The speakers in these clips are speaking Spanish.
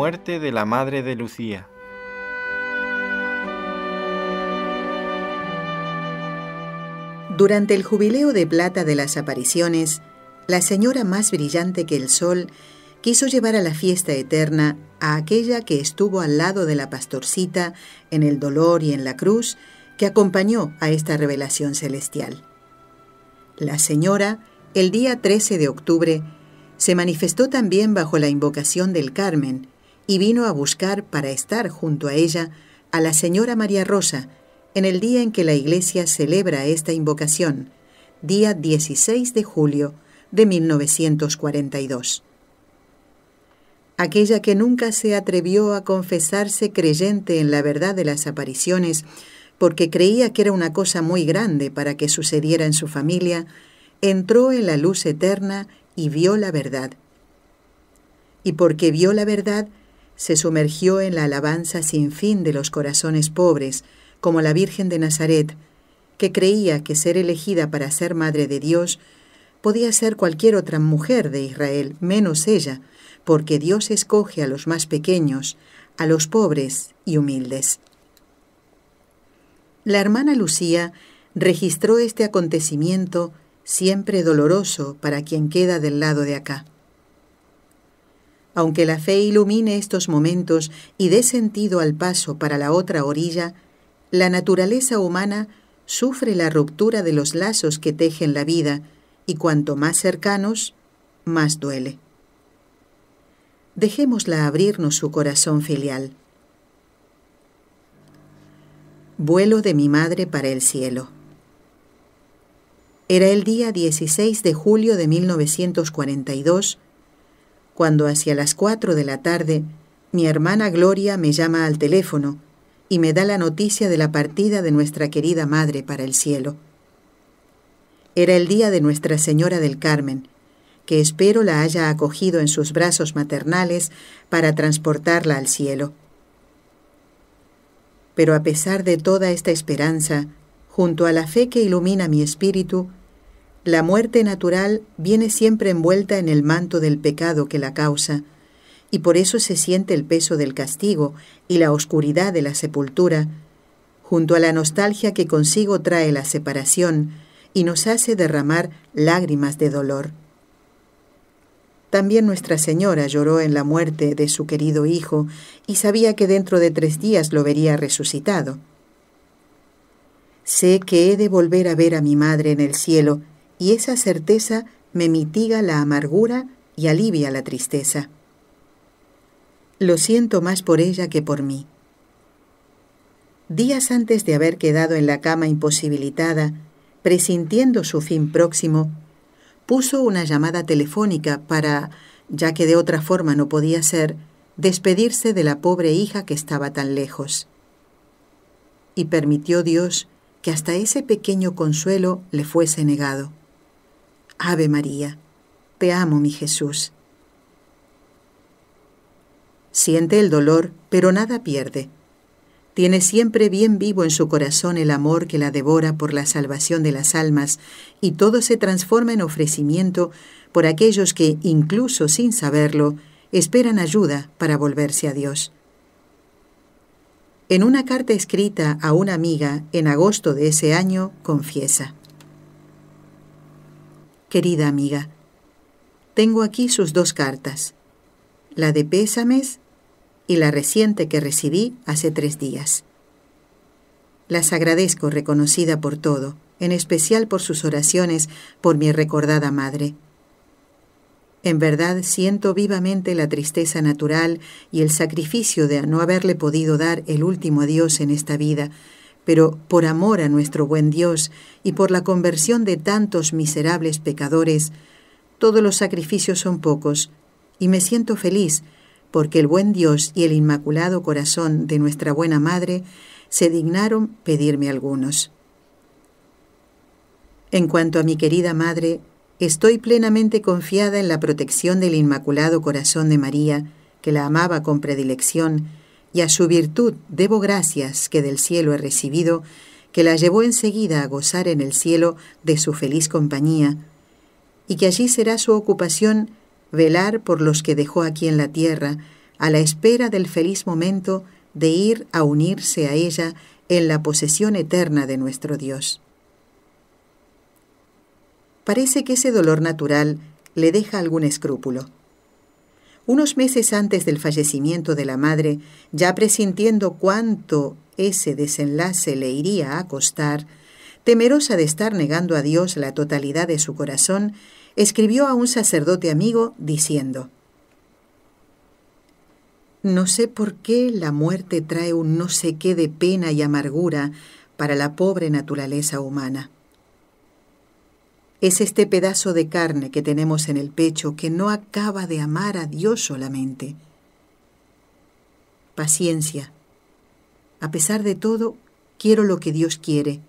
muerte de la madre de Lucía. Durante el jubileo de plata de las apariciones, la señora más brillante que el sol quiso llevar a la fiesta eterna a aquella que estuvo al lado de la pastorcita en el dolor y en la cruz que acompañó a esta revelación celestial. La señora, el día 13 de octubre, se manifestó también bajo la invocación del Carmen y vino a buscar para estar junto a ella a la señora María Rosa en el día en que la Iglesia celebra esta invocación, día 16 de julio de 1942. Aquella que nunca se atrevió a confesarse creyente en la verdad de las apariciones porque creía que era una cosa muy grande para que sucediera en su familia, entró en la luz eterna y vio la verdad. Y porque vio la verdad, se sumergió en la alabanza sin fin de los corazones pobres, como la Virgen de Nazaret, que creía que ser elegida para ser Madre de Dios podía ser cualquier otra mujer de Israel, menos ella, porque Dios escoge a los más pequeños, a los pobres y humildes. La hermana Lucía registró este acontecimiento siempre doloroso para quien queda del lado de acá. Aunque la fe ilumine estos momentos y dé sentido al paso para la otra orilla, la naturaleza humana sufre la ruptura de los lazos que tejen la vida y cuanto más cercanos, más duele. Dejémosla abrirnos su corazón filial. Vuelo de mi madre para el cielo. Era el día 16 de julio de 1942 cuando hacia las cuatro de la tarde mi hermana Gloria me llama al teléfono y me da la noticia de la partida de nuestra querida madre para el cielo. Era el día de Nuestra Señora del Carmen, que espero la haya acogido en sus brazos maternales para transportarla al cielo. Pero a pesar de toda esta esperanza, junto a la fe que ilumina mi espíritu, la muerte natural viene siempre envuelta en el manto del pecado que la causa, y por eso se siente el peso del castigo y la oscuridad de la sepultura, junto a la nostalgia que consigo trae la separación y nos hace derramar lágrimas de dolor. También Nuestra Señora lloró en la muerte de su querido Hijo y sabía que dentro de tres días lo vería resucitado. Sé que he de volver a ver a mi madre en el cielo, y esa certeza me mitiga la amargura y alivia la tristeza. Lo siento más por ella que por mí. Días antes de haber quedado en la cama imposibilitada, presintiendo su fin próximo, puso una llamada telefónica para, ya que de otra forma no podía ser, despedirse de la pobre hija que estaba tan lejos. Y permitió Dios que hasta ese pequeño consuelo le fuese negado. Ave María, te amo mi Jesús. Siente el dolor, pero nada pierde. Tiene siempre bien vivo en su corazón el amor que la devora por la salvación de las almas y todo se transforma en ofrecimiento por aquellos que, incluso sin saberlo, esperan ayuda para volverse a Dios. En una carta escrita a una amiga en agosto de ese año, confiesa, Querida amiga, tengo aquí sus dos cartas, la de pésames y la reciente que recibí hace tres días. Las agradezco reconocida por todo, en especial por sus oraciones por mi recordada madre. En verdad siento vivamente la tristeza natural y el sacrificio de no haberle podido dar el último adiós en esta vida pero por amor a nuestro buen Dios y por la conversión de tantos miserables pecadores, todos los sacrificios son pocos, y me siento feliz porque el buen Dios y el inmaculado corazón de nuestra buena Madre se dignaron pedirme algunos. En cuanto a mi querida Madre, estoy plenamente confiada en la protección del Inmaculado Corazón de María, que la amaba con predilección, y a su virtud debo gracias que del cielo he recibido, que la llevó enseguida a gozar en el cielo de su feliz compañía, y que allí será su ocupación velar por los que dejó aquí en la tierra, a la espera del feliz momento de ir a unirse a ella en la posesión eterna de nuestro Dios. Parece que ese dolor natural le deja algún escrúpulo. Unos meses antes del fallecimiento de la madre, ya presintiendo cuánto ese desenlace le iría a costar, temerosa de estar negando a Dios la totalidad de su corazón, escribió a un sacerdote amigo diciendo, No sé por qué la muerte trae un no sé qué de pena y amargura para la pobre naturaleza humana. Es este pedazo de carne que tenemos en el pecho que no acaba de amar a Dios solamente. Paciencia. A pesar de todo, quiero lo que Dios quiere,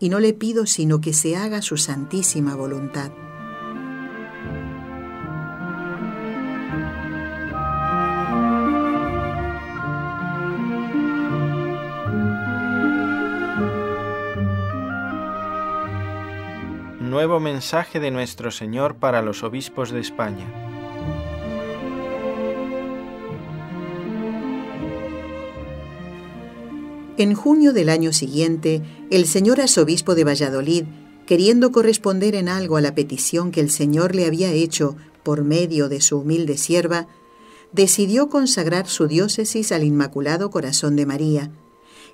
y no le pido sino que se haga su santísima voluntad. nuevo mensaje de nuestro Señor para los obispos de España. En junio del año siguiente, el señor arzobispo de Valladolid, queriendo corresponder en algo a la petición que el Señor le había hecho por medio de su humilde sierva, decidió consagrar su diócesis al Inmaculado Corazón de María,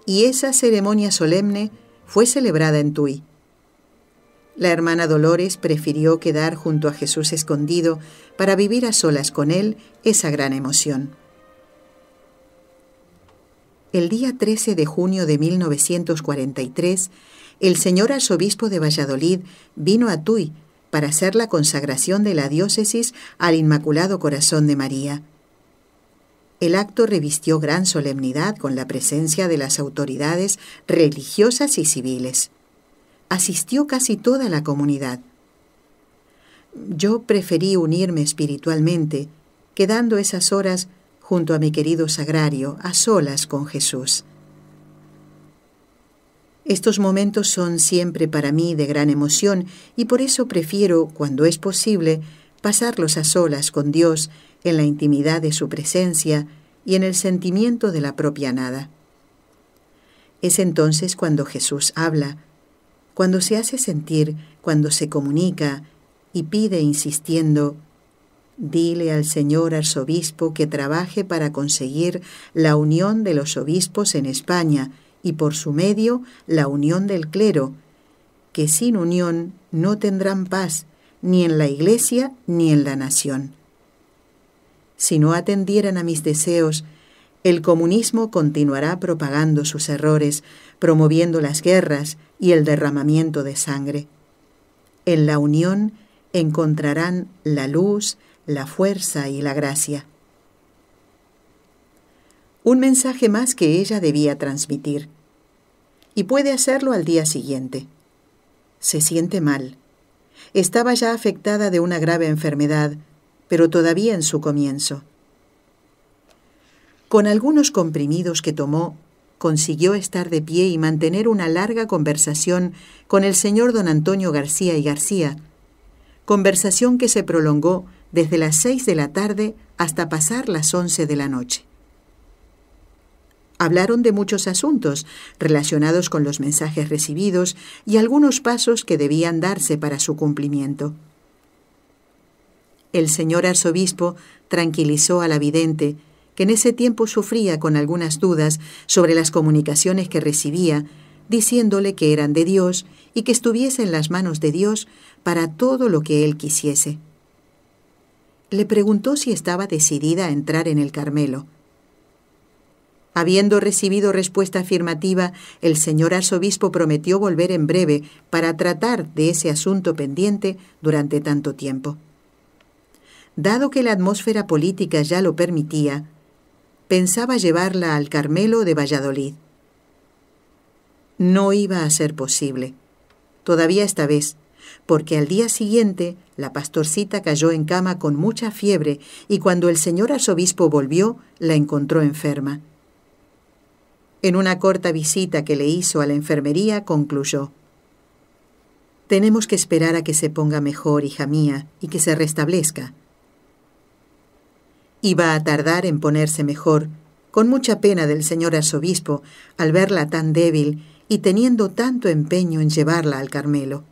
y esa ceremonia solemne fue celebrada en Tui. La hermana Dolores prefirió quedar junto a Jesús escondido para vivir a solas con él esa gran emoción. El día 13 de junio de 1943, el señor arzobispo de Valladolid vino a Tuy para hacer la consagración de la diócesis al Inmaculado Corazón de María. El acto revistió gran solemnidad con la presencia de las autoridades religiosas y civiles asistió casi toda la comunidad. Yo preferí unirme espiritualmente, quedando esas horas junto a mi querido sagrario, a solas con Jesús. Estos momentos son siempre para mí de gran emoción y por eso prefiero, cuando es posible, pasarlos a solas con Dios en la intimidad de su presencia y en el sentimiento de la propia nada. Es entonces cuando Jesús habla, cuando se hace sentir, cuando se comunica y pide insistiendo, dile al señor arzobispo que trabaje para conseguir la unión de los obispos en España y por su medio la unión del clero, que sin unión no tendrán paz ni en la Iglesia ni en la nación. Si no atendieran a mis deseos, el comunismo continuará propagando sus errores, promoviendo las guerras y el derramamiento de sangre. En la unión encontrarán la luz, la fuerza y la gracia. Un mensaje más que ella debía transmitir. Y puede hacerlo al día siguiente. Se siente mal. Estaba ya afectada de una grave enfermedad, pero todavía en su comienzo. Con algunos comprimidos que tomó, consiguió estar de pie y mantener una larga conversación con el señor don Antonio García y García, conversación que se prolongó desde las seis de la tarde hasta pasar las once de la noche. Hablaron de muchos asuntos relacionados con los mensajes recibidos y algunos pasos que debían darse para su cumplimiento. El señor arzobispo tranquilizó a la vidente, en ese tiempo sufría con algunas dudas sobre las comunicaciones que recibía, diciéndole que eran de Dios y que estuviese en las manos de Dios para todo lo que él quisiese. Le preguntó si estaba decidida a entrar en el Carmelo. Habiendo recibido respuesta afirmativa, el señor arzobispo prometió volver en breve para tratar de ese asunto pendiente durante tanto tiempo. Dado que la atmósfera política ya lo permitía, pensaba llevarla al Carmelo de Valladolid. No iba a ser posible, todavía esta vez, porque al día siguiente la pastorcita cayó en cama con mucha fiebre y cuando el señor arzobispo volvió la encontró enferma. En una corta visita que le hizo a la enfermería concluyó. Tenemos que esperar a que se ponga mejor, hija mía, y que se restablezca. Iba a tardar en ponerse mejor, con mucha pena del señor arzobispo al verla tan débil y teniendo tanto empeño en llevarla al Carmelo.